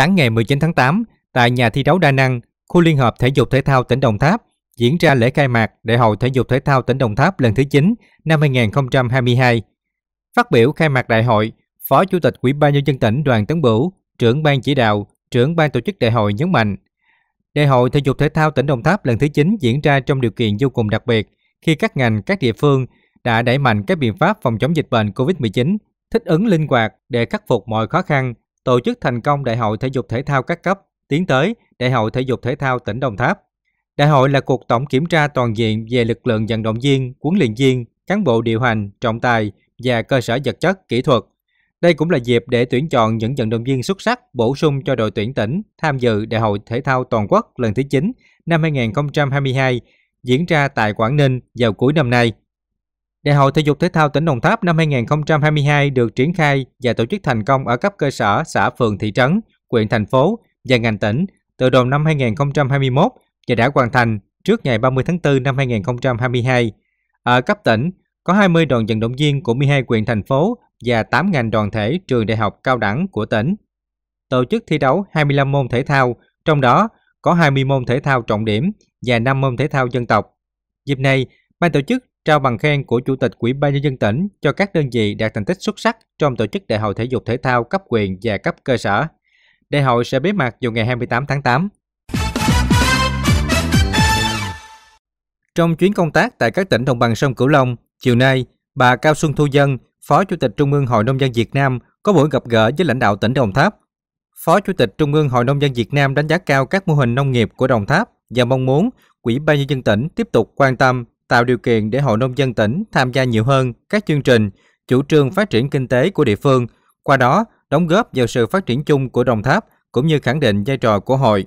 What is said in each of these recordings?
Sáng ngày 19 tháng 8, tại nhà thi đấu đa năng, khu Liên hợp Thể dục Thể thao tỉnh Đồng Tháp diễn ra lễ khai mạc Đại hội Thể dục Thể thao tỉnh Đồng Tháp lần thứ 9 năm 2022. Phát biểu khai mạc đại hội, Phó Chủ tịch Ủy ban nhân dân tỉnh Đoàn Tấn Bửu, trưởng ban chỉ đạo, trưởng ban tổ chức đại hội nhấn mạnh, Đại hội Thể dục Thể thao tỉnh Đồng Tháp lần thứ 9 diễn ra trong điều kiện vô cùng đặc biệt khi các ngành, các địa phương đã đẩy mạnh các biện pháp phòng chống dịch bệnh COVID-19, thích ứng linh hoạt để khắc phục mọi khó khăn, tổ chức thành công Đại hội Thể dục Thể thao các cấp, tiến tới Đại hội Thể dục Thể thao tỉnh Đồng Tháp. Đại hội là cuộc tổng kiểm tra toàn diện về lực lượng vận động viên, huấn luyện viên, cán bộ điều hành, trọng tài và cơ sở vật chất, kỹ thuật. Đây cũng là dịp để tuyển chọn những vận động viên xuất sắc bổ sung cho đội tuyển tỉnh tham dự Đại hội Thể thao Toàn quốc lần thứ 9 năm 2022 diễn ra tại Quảng Ninh vào cuối năm nay. Đại hội thể dục thể thao tỉnh Đồng Tháp năm 2022 được triển khai và tổ chức thành công ở cấp cơ sở, xã phường thị trấn, quyện thành phố và ngành tỉnh từ đầu năm 2021 và đã hoàn thành trước ngày 30 tháng 4 năm 2022. Ở cấp tỉnh, có 20 đoàn vận động viên của 12 quyện thành phố và 8 ngành đoàn thể trường đại học cao đẳng của tỉnh. Tổ chức thi đấu 25 môn thể thao, trong đó có 20 môn thể thao trọng điểm và 5 môn thể thao dân tộc. Dịp này, ban tổ chức trao bằng khen của Chủ tịch Ủy ban nhân dân tỉnh cho các đơn vị đạt thành tích xuất sắc trong tổ chức Đại hội thể dục thể thao cấp quyền và cấp cơ sở. Đại hội sẽ bế mạc vào ngày 28 tháng 8. Trong chuyến công tác tại các tỉnh đồng bằng sông Cửu Long, chiều nay, bà Cao Xuân Thu Dân, Phó Chủ tịch Trung ương Hội nông dân Việt Nam có buổi gặp gỡ với lãnh đạo tỉnh Đồng Tháp. Phó Chủ tịch Trung ương Hội nông dân Việt Nam đánh giá cao các mô hình nông nghiệp của Đồng Tháp và mong muốn quỹ ban nhân dân tỉnh tiếp tục quan tâm tạo điều kiện để hội nông dân tỉnh tham gia nhiều hơn các chương trình, chủ trương phát triển kinh tế của địa phương, qua đó đóng góp vào sự phát triển chung của Đồng Tháp cũng như khẳng định vai trò của hội.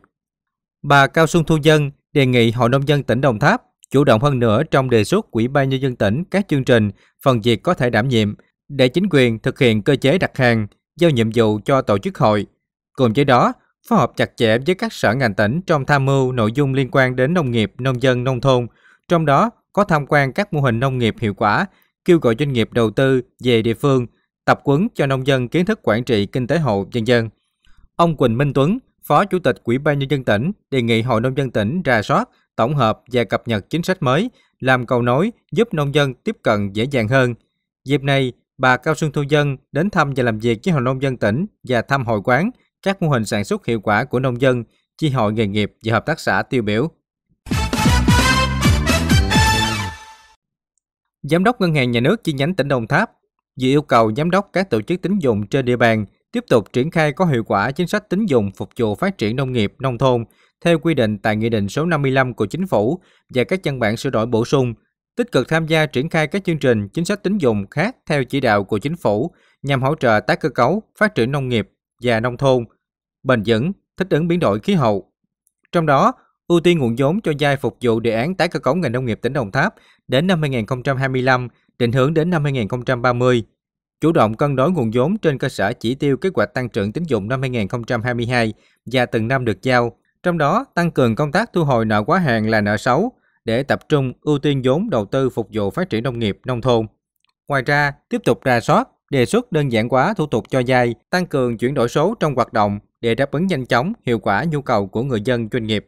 Bà Cao Xuân Thu Dân đề nghị Hội nông dân tỉnh Đồng Tháp chủ động hơn nữa trong đề xuất Ủy ban nhân dân tỉnh các chương trình, phần việc có thể đảm nhiệm để chính quyền thực hiện cơ chế đặt hàng, giao nhiệm vụ cho tổ chức hội. Cùng với đó, phối hợp chặt chẽ với các sở ngành tỉnh trong tham mưu nội dung liên quan đến nông nghiệp, nông dân, nông thôn, trong đó có tham quan các mô hình nông nghiệp hiệu quả, kêu gọi doanh nghiệp đầu tư về địa phương, tập quấn cho nông dân kiến thức quản trị kinh tế hộ dân dân. Ông Quỳnh Minh Tuấn, Phó Chủ tịch Ủy ban nhân dân tỉnh đề nghị Hội nông dân tỉnh ra soát, tổng hợp và cập nhật chính sách mới, làm cầu nối giúp nông dân tiếp cận dễ dàng hơn. Dịp này, bà Cao Xuân Thu Dân đến thăm và làm việc với Hội nông dân tỉnh và thăm hội quán các mô hình sản xuất hiệu quả của nông dân, chi hội nghề nghiệp và hợp tác xã tiêu biểu. Giám đốc Ngân hàng Nhà nước chi nhánh tỉnh Đồng Tháp vừa yêu cầu giám đốc các tổ chức tín dụng trên địa bàn tiếp tục triển khai có hiệu quả chính sách tín dụng phục vụ phát triển nông nghiệp, nông thôn theo quy định tại Nghị định số 55 của Chính phủ và các văn bản sửa đổi bổ sung, tích cực tham gia triển khai các chương trình chính sách tín dụng khác theo chỉ đạo của Chính phủ nhằm hỗ trợ tái cơ cấu, phát triển nông nghiệp và nông thôn, bền vững, thích ứng biến đổi khí hậu. Trong đó, ưu tiên nguồn vốn cho giai phục vụ đề án tái cơ cấu ngành nông nghiệp tỉnh Đồng Tháp đến năm 2025, định hướng đến năm 2030, chủ động cân đối nguồn vốn trên cơ sở chỉ tiêu kế hoạch tăng trưởng tín dụng năm 2022 và từng năm được giao, trong đó tăng cường công tác thu hồi nợ quá hạn là nợ xấu để tập trung ưu tiên vốn đầu tư phục vụ phát triển nông nghiệp nông thôn. Ngoài ra, tiếp tục rà soát, đề xuất đơn giản hóa thủ tục cho vay, tăng cường chuyển đổi số trong hoạt động để đáp ứng nhanh chóng, hiệu quả nhu cầu của người dân doanh nghiệp.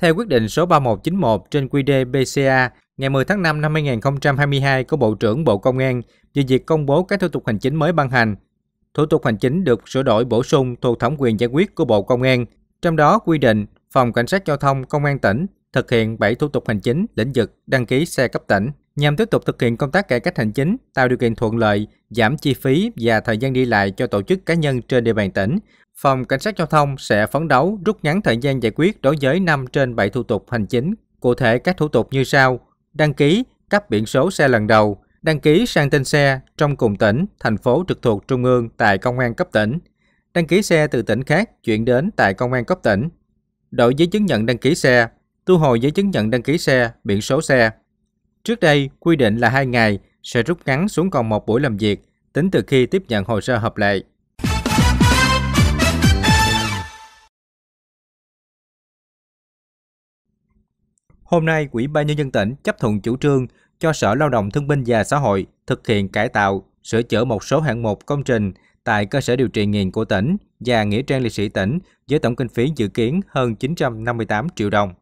Theo quyết định số 3191 trên QD BCA ngày 10 tháng 5 năm 2022 của Bộ trưởng Bộ Công an về việc công bố các thủ tục hành chính mới ban hành. Thủ tục hành chính được sửa đổi bổ sung thuộc thẩm quyền giải quyết của Bộ Công an, trong đó quy định Phòng Cảnh sát Giao thông Công an tỉnh thực hiện 7 thủ tục hành chính lĩnh vực đăng ký xe cấp tỉnh nhằm tiếp tục thực hiện công tác cải cách hành chính, tạo điều kiện thuận lợi, giảm chi phí và thời gian đi lại cho tổ chức cá nhân trên địa bàn tỉnh. Phòng Cảnh sát Giao thông sẽ phấn đấu rút ngắn thời gian giải quyết đối với 5 trên 7 thủ tục hành chính. Cụ thể các thủ tục như sau: đăng ký, cấp biển số xe lần đầu, đăng ký sang tên xe trong cùng tỉnh, thành phố trực thuộc trung ương tại công an cấp tỉnh, đăng ký xe từ tỉnh khác chuyển đến tại công an cấp tỉnh, đổi giấy chứng nhận đăng ký xe, thu hồi giấy chứng nhận đăng ký xe, biển số xe. Trước đây, quy định là 2 ngày sẽ rút ngắn xuống còn một buổi làm việc tính từ khi tiếp nhận hồ sơ hợp lệ. Hôm nay, Ủy ban nhân dân tỉnh chấp thuận chủ trương cho Sở Lao động Thương binh và Xã hội thực hiện cải tạo, sửa chữa một số hạng mục công trình tại cơ sở điều trị nghiện của tỉnh và nghĩa trang liệt sĩ tỉnh với tổng kinh phí dự kiến hơn 958 triệu đồng.